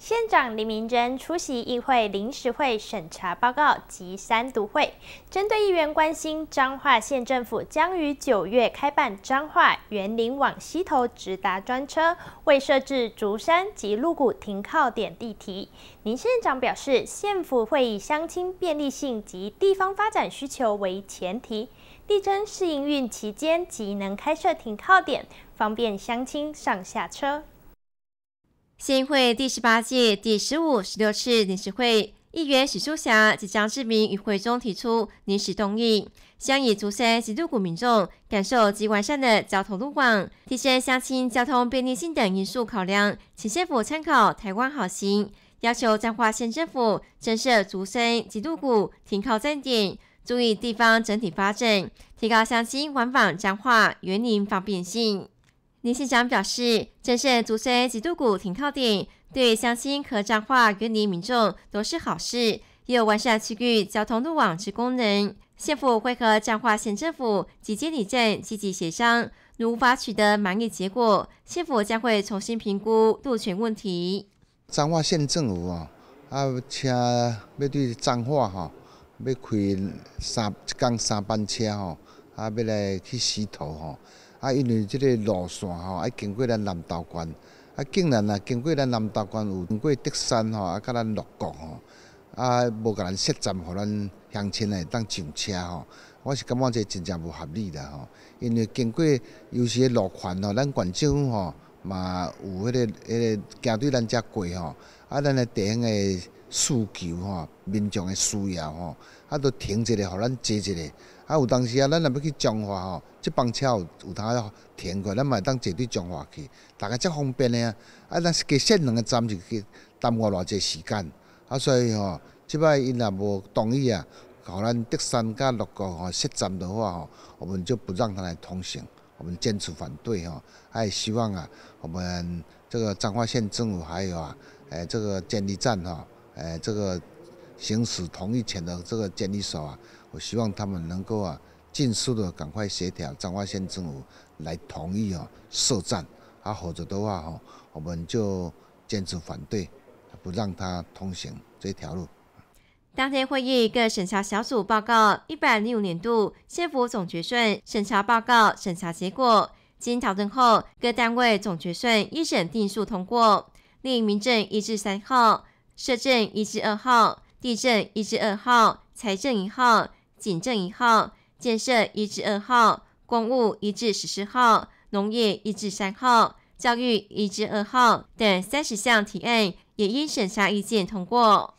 县长林明珍出席议会临时会审查报告及三读会，针对议员关心彰化县政府将于九月开办彰化园林往西头直达专车，为设置竹山及鹿谷停靠点地题，林县长表示，县府会以乡亲便利性及地方发展需求为前提，力争试营运期间即能开设停靠点，方便乡亲上下车。县议会第十八届第十五、十六次临时会，议员许淑霞及张志明与会中提出临时动议，将以竹山及杜谷民众感受及完善的交通路网、提升乡亲交通便利性等因素考量，请县府参考台湾好行，要求彰化县政府增设竹山及杜谷停靠站点，注意地方整体发展，提高乡亲往返彰化、园林方便性。林县长表示，建设竹山吉杜古停靠点，对乡亲和彰化原里民众都是好事，也有完善区域交通路网之功能。县府会和彰化县政府及监理站积极协商，如无法取得满意结果，县府将会重新评估渡权问题。彰化县政府啊，啊，请要对彰化哈，要开三一公三班车吼，啊，要来去西头吼。啊，因为即个路线吼，啊，经过咱南投县，啊，竟然啊，经过咱南投县有经过德山吼，啊，甲咱鹿港吼，啊，无甲咱设站，互咱乡亲来当上车吼，我是感觉这真正无合理啦吼，因为经过有时的路段吼，咱泉州吼嘛有迄个迄个行对咱遮过吼，啊，咱的地方的。需求吼，民众的需要吼，啊，都停一下，互咱坐一下。啊，有当时啊，咱若要去彰化吼，即班车有有他停过，咱嘛会当坐伫彰化去，大个则方便的啊。啊，咱加设两个站就耽误偌济时间。啊，所以吼，即摆因若无同意啊，互咱德山甲鹿国吼设站的话吼，我们就不让他来通行，我们坚持反对吼。还希望啊，我们这个彰化县政府还有啊，诶，这个监理站吼。哎，这个行使同意权的这个建议手啊，我希望他们能够啊，尽速的赶快协调彰化县政府来同意哦设站，啊，否则的话哦，我们就坚持反对，不让他通行这条路。当天会议，各审查小组报告一百零五年度县府总决算审查报告审查结果，经调整后，各单位总决算一审定数通过，另民政一至三号。社政一至二号、地震一至二号、财政一号、警政一号、建设一至二号、公务一至十四号、农业一至三号、教育一至二号等三十项提案也因审查意见通过。